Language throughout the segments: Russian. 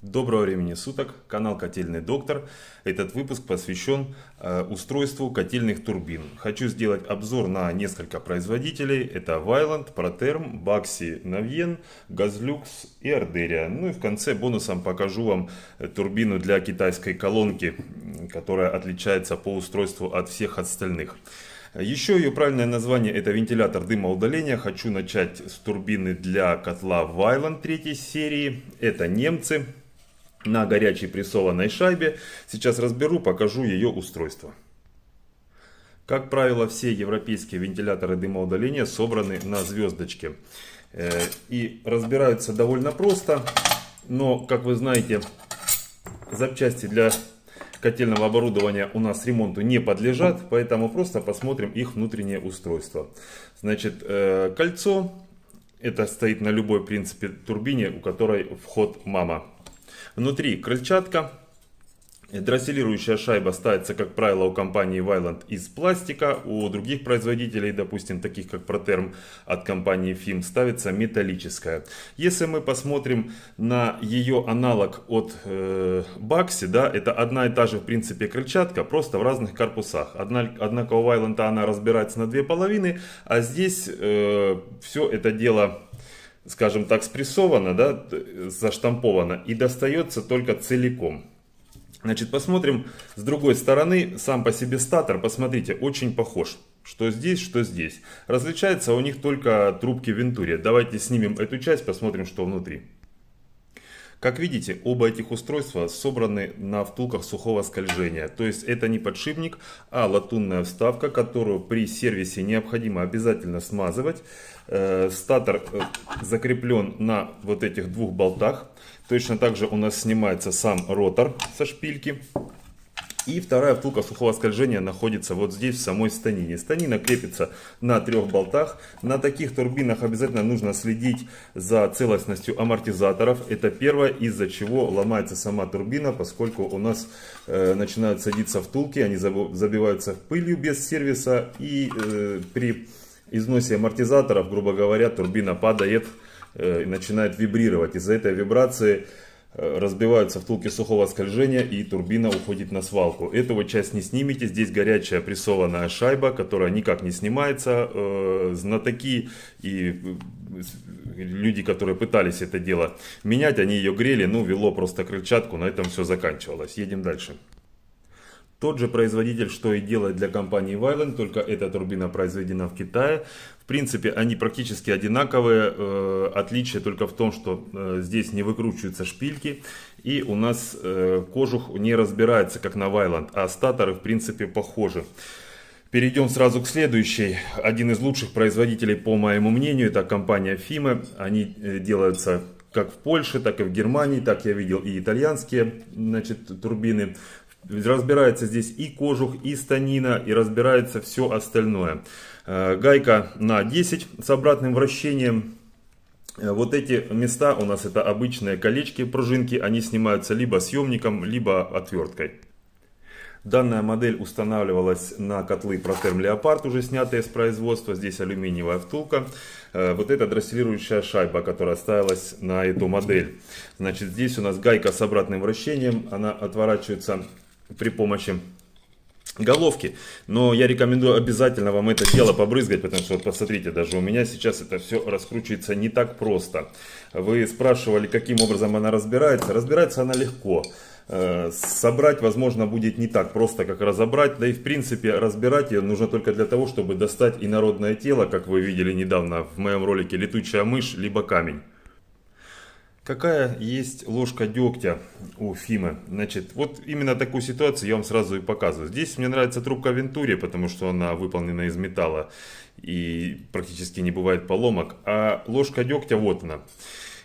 Доброго времени суток, канал Котельный Доктор. Этот выпуск посвящен э, устройству котельных турбин. Хочу сделать обзор на несколько производителей. Это Вайланд, Протерм, Бакси, Навьен, Газлюкс и Ардерия. Ну и в конце бонусом покажу вам э, турбину для китайской колонки, которая отличается по устройству от всех остальных. Еще ее правильное название это вентилятор дымоудаления. Хочу начать с турбины для котла Вайланд третьей серии. Это немцы на горячей прессованной шайбе. Сейчас разберу, покажу ее устройство. Как правило, все европейские вентиляторы дымоудаления собраны на звездочке. Э, и разбираются довольно просто. Но, как вы знаете, запчасти для котельного оборудования у нас ремонту не подлежат. Поэтому просто посмотрим их внутреннее устройство. Значит, э, кольцо. Это стоит на любой, принципе, турбине, у которой вход мама. Внутри крыльчатка. дросселирующая шайба ставится, как правило, у компании Вайланд из пластика. У других производителей, допустим, таких как Протерм от компании FIM, ставится металлическая. Если мы посмотрим на ее аналог от э, Бакси, да, это одна и та же, в принципе, крыльчатка, просто в разных корпусах. Одна, однако у Вайланда она разбирается на две половины, а здесь э, все это дело скажем так, спрессовано, да, заштамповано и достается только целиком. Значит, посмотрим с другой стороны, сам по себе статор, посмотрите, очень похож. Что здесь, что здесь. Различается у них только трубки в Давайте снимем эту часть, посмотрим, что внутри. Как видите, оба этих устройства собраны на втулках сухого скольжения, то есть это не подшипник, а латунная вставка, которую при сервисе необходимо обязательно смазывать. Э, статор э, закреплен на вот этих двух болтах, точно так же у нас снимается сам ротор со шпильки. И вторая втулка сухого скольжения находится вот здесь, в самой станине. Станина крепится на трех болтах. На таких турбинах обязательно нужно следить за целостностью амортизаторов. Это первое, из-за чего ломается сама турбина, поскольку у нас э, начинают садиться втулки, они забиваются пылью без сервиса. И э, при износе амортизаторов, грубо говоря, турбина падает э, и начинает вибрировать. Из-за этой вибрации Э, разбиваются втулки сухого скольжения и турбина уходит на свалку. Этого часть не снимите, здесь горячая прессованная шайба, которая никак не снимается. Э, знатоки и э, люди, которые пытались это дело менять, они ее грели, ну вело просто крыльчатку, на этом все заканчивалось. Едем дальше. Тот же производитель, что и делает для компании Вайлен, только эта турбина произведена в Китае. В принципе, они практически одинаковые. Э, отличие только в том, что э, здесь не выкручиваются шпильки. И у нас э, кожух не разбирается, как на Вайланд. А статоры, в принципе, похожи. Перейдем сразу к следующей. Один из лучших производителей, по моему мнению, это компания Fime. Они делаются как в Польше, так и в Германии, так я видел и итальянские значит, турбины. Ведь разбирается здесь и кожух, и станина, и разбирается все остальное. Э, гайка на 10 с обратным вращением. Э, вот эти места у нас это обычные колечки, пружинки, они снимаются либо съемником, либо отверткой. Данная модель устанавливалась на котлы Протерм Леопард, уже снятые с производства. Здесь алюминиевая втулка. Э, вот эта дросселирующая шайба, которая ставилась на эту модель. Значит, здесь у нас гайка с обратным вращением. Она отворачивается при помощи головки. Но я рекомендую обязательно вам это дело побрызгать, потому что вот посмотрите, даже у меня сейчас это все раскручивается не так просто. Вы спрашивали, каким образом она разбирается. Разбирается она легко. Э, собрать, возможно, будет не так просто, как разобрать. Да и, в принципе, разбирать ее нужно только для того, чтобы достать инородное тело, как вы видели недавно в моем ролике «Летучая мышь» либо «Камень». Какая есть ложка дегтя у Фимы? Значит, вот именно такую ситуацию я вам сразу и показываю. Здесь мне нравится трубка Вентури, потому что она выполнена из металла и практически не бывает поломок. А ложка дегтя вот она.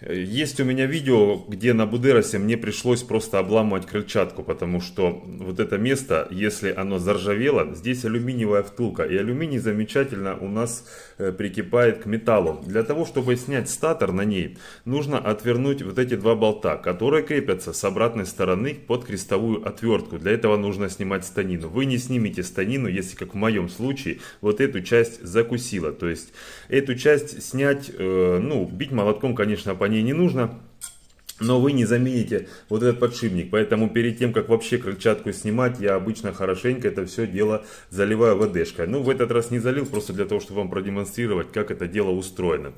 Есть у меня видео, где на Будеросе мне пришлось просто обламывать крыльчатку, потому что вот это место, если оно заржавело, здесь алюминиевая втулка. И алюминий замечательно у нас э, прикипает к металлу. Для того, чтобы снять статор на ней, нужно отвернуть вот эти два болта, которые крепятся с обратной стороны под крестовую отвертку. Для этого нужно снимать станину. Вы не снимете станину, если, как в моем случае, вот эту часть закусила. То есть эту часть снять, э, ну, бить молотком, конечно, понятно компании не нужно. Но вы не замените вот этот подшипник. Поэтому перед тем, как вообще крыльчатку снимать, я обычно хорошенько это все дело заливаю ВДшкой. Ну, в этот раз не залил, просто для того, чтобы вам продемонстрировать, как это дело устроено.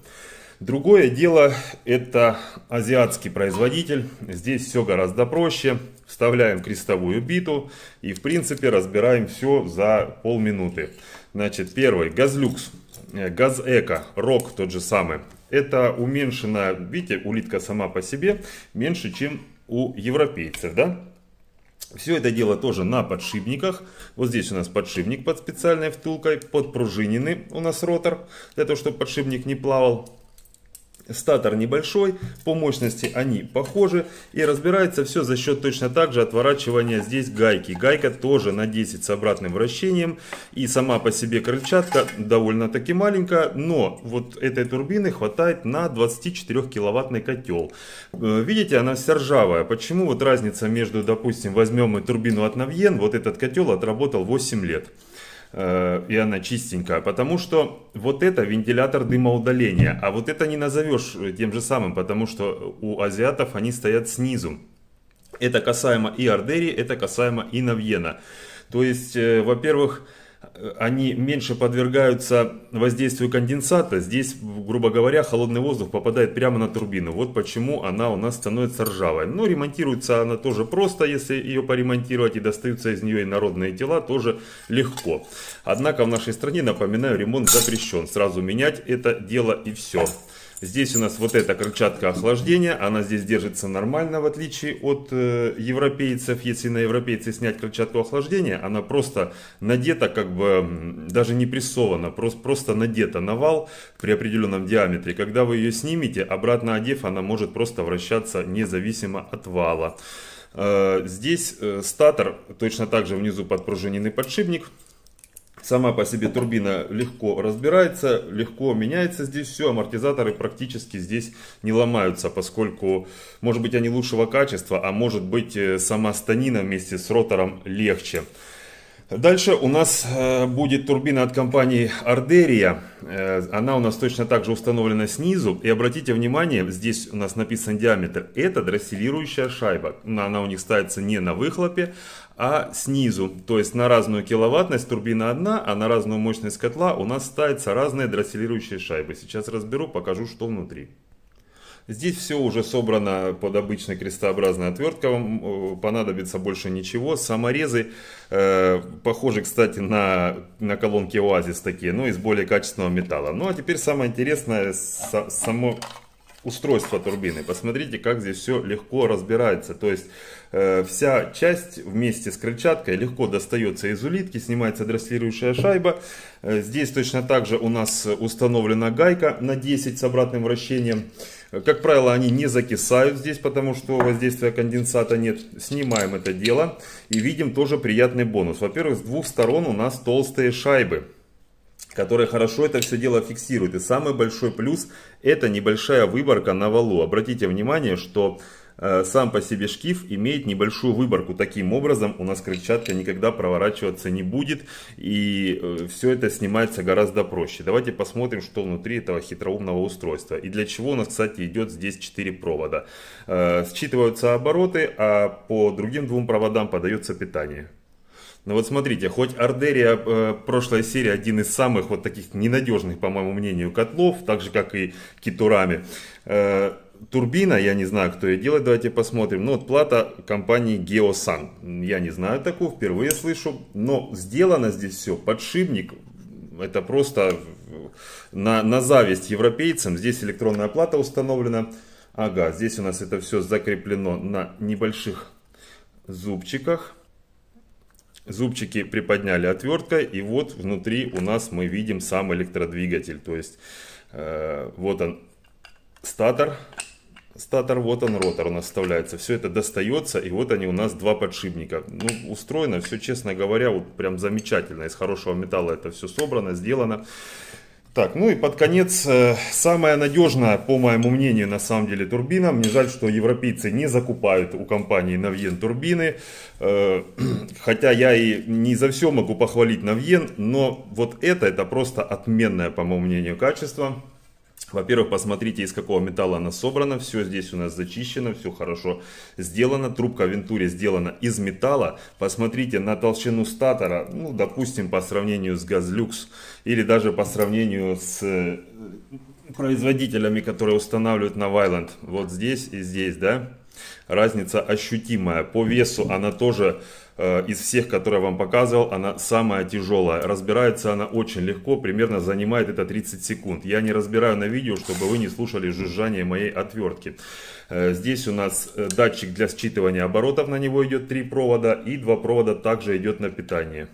Другое дело, это азиатский производитель. Здесь все гораздо проще. Вставляем крестовую биту и, в принципе, разбираем все за полминуты. Значит, первый, газлюкс, э, газэко, рок тот же самый это уменьшено, видите, улитка сама по себе меньше, чем у европейцев, да? Все это дело тоже на подшипниках. Вот здесь у нас подшипник под специальной втулкой, подпружиненный у нас ротор, для того, чтобы подшипник не плавал. Статор небольшой, по мощности они похожи и разбирается все за счет точно так же отворачивания здесь гайки. Гайка тоже на 10 с обратным вращением и сама по себе крыльчатка довольно таки маленькая, но вот этой турбины хватает на 24 киловаттный котел. Э, видите, она вся ржавая. Почему вот разница между, допустим, возьмем мы турбину от Навьен, вот этот котел отработал 8 лет. Э, и она чистенькая, потому что вот это вентилятор дымоудаления, а вот это не назовешь э, тем же самым, потому что у азиатов они стоят снизу. Это касаемо и артерии, это касаемо и навьена. То есть, э, во-первых, Э, они меньше подвергаются воздействию конденсата. Здесь, грубо говоря, холодный воздух попадает прямо на турбину. Вот почему она у нас становится ржавой. Но ну, ремонтируется она тоже просто, если ее поремонтировать. И достаются из нее инородные тела тоже легко. Однако в нашей стране, напоминаю, ремонт запрещен. Сразу менять это дело и все. Здесь у нас вот эта крыльчатка охлаждения, она здесь держится нормально, в отличие от э, европейцев. Если на европейцы снять крыльчатку охлаждения, она просто надета, как бы даже не прессована, просто, просто надета на вал при определенном диаметре. Когда вы ее снимете, обратно одев, она может просто вращаться независимо от вала. Э, здесь э, статор точно так же внизу подпружиненный подшипник. Сама по себе турбина легко разбирается, легко меняется здесь все, амортизаторы практически здесь не ломаются, поскольку, может быть, они лучшего качества, а может быть, э, сама станина вместе с ротором легче. Дальше у нас э, будет турбина от компании Ардерия. Э, она у нас точно так же установлена снизу. И обратите внимание, здесь у нас написан диаметр. Это дросселирующая шайба. Она у них ставится не на выхлопе, а снизу. То есть на разную киловаттность турбина одна, а на разную мощность котла у нас ставятся разные дросселирующие шайбы. Сейчас разберу, покажу, что внутри. Здесь все уже собрано под обычной крестообразной отверткой, вам э, понадобится больше ничего. Саморезы, э, похожи, кстати, на, на колонки Oasis такие, но из более качественного металла. Ну а теперь самое интересное, со, само устройство турбины. Посмотрите, как здесь все легко разбирается. То есть э, вся часть вместе с крыльчаткой легко достается из улитки, снимается дроссирующая шайба. Э, здесь точно так же у нас установлена гайка на 10 с обратным вращением. Как правило, они не закисают здесь, потому что воздействия конденсата нет. Снимаем это дело и видим тоже приятный бонус. Во-первых, с двух сторон у нас толстые шайбы которые хорошо это все дело фиксируют. И самый большой плюс это небольшая выборка на валу. Обратите внимание, что Э, сам по себе шкив имеет небольшую выборку. Таким образом у нас крыльчатка никогда проворачиваться не будет и э, все это снимается гораздо проще. Давайте посмотрим, что внутри этого хитроумного устройства. И для чего у нас, кстати, идет здесь 4 провода. Э, считываются обороты, а по другим двум проводам подается питание. Ну вот смотрите, хоть Ардерия э, прошлой серии один из самых вот таких ненадежных, по моему мнению, котлов, так же как и Китурами, э, турбина, я не знаю, кто ее делает, давайте посмотрим. Ну, вот плата компании Geosun. Я не знаю такую, впервые слышу. Но сделано здесь все. Подшипник, это просто на, на зависть европейцам. Здесь электронная плата установлена. Ага, здесь у нас это все закреплено на небольших зубчиках. Зубчики приподняли отверткой, и вот внутри у нас мы видим сам электродвигатель. То есть, э, вот он, статор, Статор, вот он, ротор у нас вставляется. Все это достается, и вот они у нас два подшипника. Ну, устроено все, честно говоря, вот прям замечательно. Из хорошего металла это все собрано, сделано. Так, ну и под конец, э, самая надежная, по моему мнению, на самом деле турбина. Мне жаль, что европейцы не закупают у компании Navien турбины. Э, хотя я и не за все могу похвалить Navien, но вот это, это просто отменное, по моему мнению, качество. Во-первых, посмотрите, из какого металла она собрана. Все здесь у нас зачищено, все хорошо сделано. Трубка Вентури сделана из металла. Посмотрите на толщину статора, ну, допустим, по сравнению с Газлюкс или даже по сравнению с э, производителями, которые устанавливают на Вайланд. Вот здесь и здесь, да? Разница ощутимая. По весу она тоже э, из всех, которые я вам показывал, она самая тяжелая. Разбирается она очень легко, примерно занимает это 30 секунд. Я не разбираю на видео, чтобы вы не слушали жужжание моей отвертки. Э, здесь у нас э, датчик для считывания оборотов, на него идет три провода и два провода также идет на питание.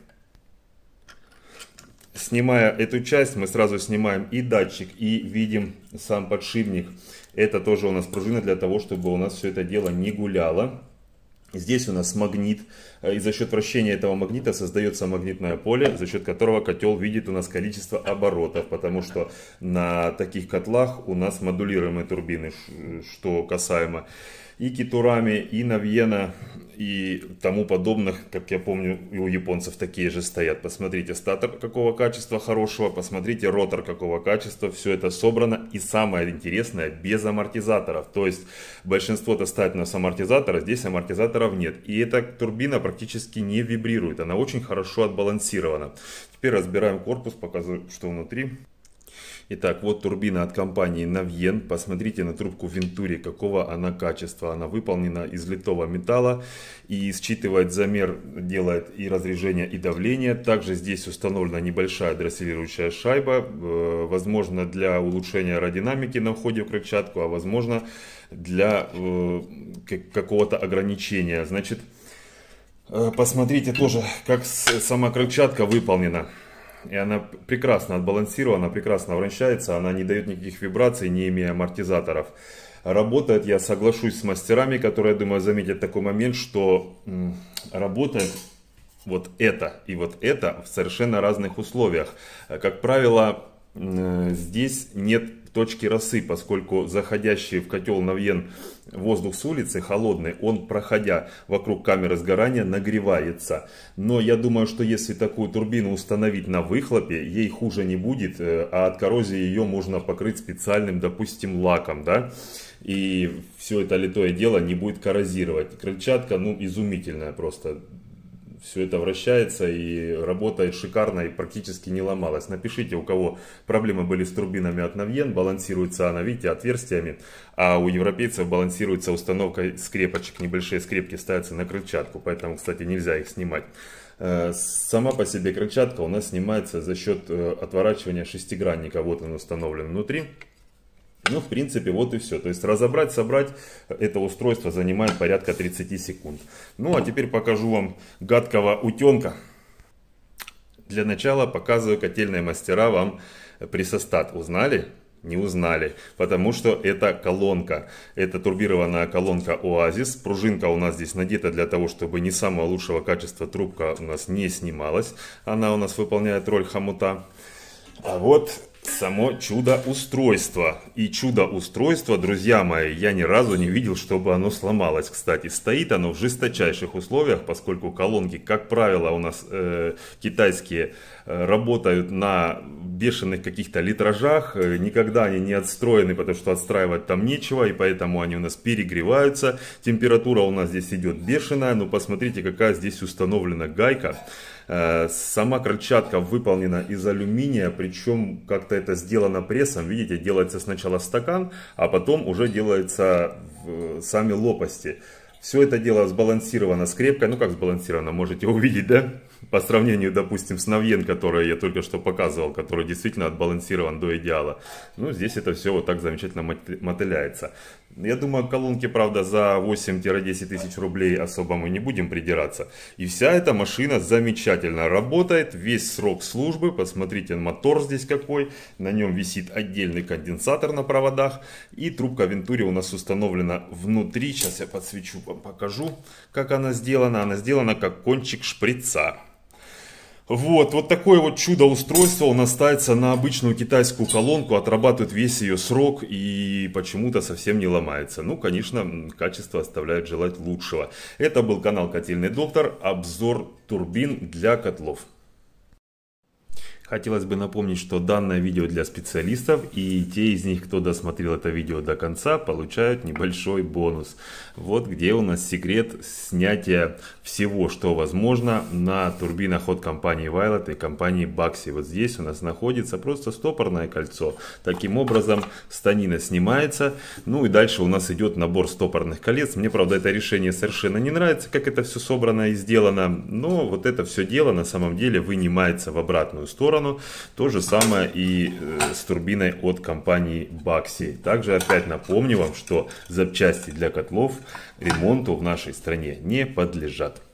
Снимая эту часть, мы сразу снимаем и датчик, и видим сам подшипник. Это тоже у нас пружина для того, чтобы у нас все это дело не гуляло. Здесь у нас магнит, э, и за счет вращения этого магнита создается магнитное поле, за счет которого котел видит у нас количество оборотов, потому что на таких котлах у нас модулируемые турбины, что касаемо и Китурами, и Навьена, и тому подобных, как я помню, и у японцев такие же стоят. Посмотрите статор какого качества хорошего, посмотрите ротор какого качества, все это собрано. И самое интересное, без амортизаторов. То есть большинство-то ставит у нас амортизатора, здесь амортизаторов нет. И эта турбина практически не вибрирует, она очень хорошо отбалансирована. Теперь разбираем корпус, показываю, что внутри. Итак, вот турбина от компании Navien. Посмотрите на трубку Venturi, какого она качества. Она выполнена из литого металла и считывает замер, делает и разрежение, и давление. Также здесь установлена небольшая дросселирующая шайба, э, возможно, для улучшения аэродинамики на входе в крыльчатку, а возможно, для э, какого-то ограничения. Значит, э, посмотрите тоже, как сама крыльчатка выполнена и она прекрасно отбалансирована, прекрасно вращается, она не дает никаких вибраций, не имея амортизаторов. Работает, я соглашусь с мастерами, которые, думаю, заметят такой момент, что работает вот это и вот это в совершенно разных условиях. Как правило, э, здесь нет точки росы, поскольку заходящий в котел на вен воздух с улицы холодный, он, проходя вокруг камеры сгорания, нагревается. Но я думаю, что если такую турбину установить на выхлопе, ей хуже не будет, э, а от коррозии ее можно покрыть специальным, допустим, лаком, да, и все это литое дело не будет коррозировать. Крыльчатка, ну, изумительная просто, все это вращается и работает шикарно и практически не ломалось. Напишите, у кого проблемы были с турбинами от Навьен, балансируется она, видите, отверстиями, а у европейцев балансируется установка скрепочек, небольшие скрепки ставятся на крыльчатку, поэтому, кстати, нельзя их снимать. Э, сама по себе крыльчатка у нас снимается за счет э, отворачивания шестигранника, вот он установлен внутри. Ну, в принципе, вот и все. То есть разобрать, собрать это устройство занимает порядка 30 секунд. Ну, а теперь покажу вам гадкого утенка. Для начала показываю котельные мастера вам присостат. Узнали? Не узнали, потому что это колонка. Это турбированная колонка Oasis. Пружинка у нас здесь надета для того, чтобы не самого лучшего качества трубка у нас не снималась. Она у нас выполняет роль хомута. А вот само чудо-устройство. И чудо-устройство, друзья мои, я ни разу не видел, чтобы оно сломалось. Кстати, стоит оно в жесточайших условиях, поскольку колонки, как правило, у нас э, китайские э, работают на бешеных каких-то литражах. Э, никогда они не отстроены, потому что отстраивать там нечего, и поэтому они у нас перегреваются. Температура у нас здесь идет бешеная, но ну, посмотрите, какая здесь установлена гайка. Э, сама крыльчатка выполнена из алюминия, причем как-то это сделано прессом. Видите, делается сначала стакан, а потом уже делаются сами лопасти. Все это дело сбалансировано скрепкой, ну как сбалансировано, можете увидеть, да? по сравнению, допустим, с Навьен, который я только что показывал, который действительно отбалансирован до идеала. Ну, здесь это все вот так замечательно мотыляется. Я думаю, колонки, правда, за 8-10 тысяч рублей особо мы не будем придираться. И вся эта машина замечательно работает, весь срок службы, посмотрите, мотор здесь какой, на нем висит отдельный конденсатор на проводах, и трубка Вентури у нас установлена внутри, сейчас я подсвечу вам, покажу, как она сделана. Она сделана как кончик шприца. Вот, вот такое вот чудо-устройство у нас ставится на обычную китайскую колонку, отрабатывает весь ее срок и почему-то совсем не ломается. Ну, конечно, качество оставляет желать лучшего. Это был канал Котельный Доктор, обзор турбин для котлов. Хотелось бы напомнить, что данное видео для специалистов, и те из них, кто досмотрел это видео до конца, получают небольшой бонус. Вот где у нас секрет снятия всего, что возможно на турбинах от компании Violet и компании Baxi. Вот здесь у нас находится просто стопорное кольцо. Таким образом, станина снимается, ну и дальше у нас идет набор стопорных колец. Мне, правда, это решение совершенно не нравится, как это все собрано и сделано, но вот это все дело на самом деле вынимается в обратную сторону сторону. То же самое и э, с турбиной от компании Baxi. Также опять напомню вам, что запчасти для котлов ремонту в нашей стране не подлежат.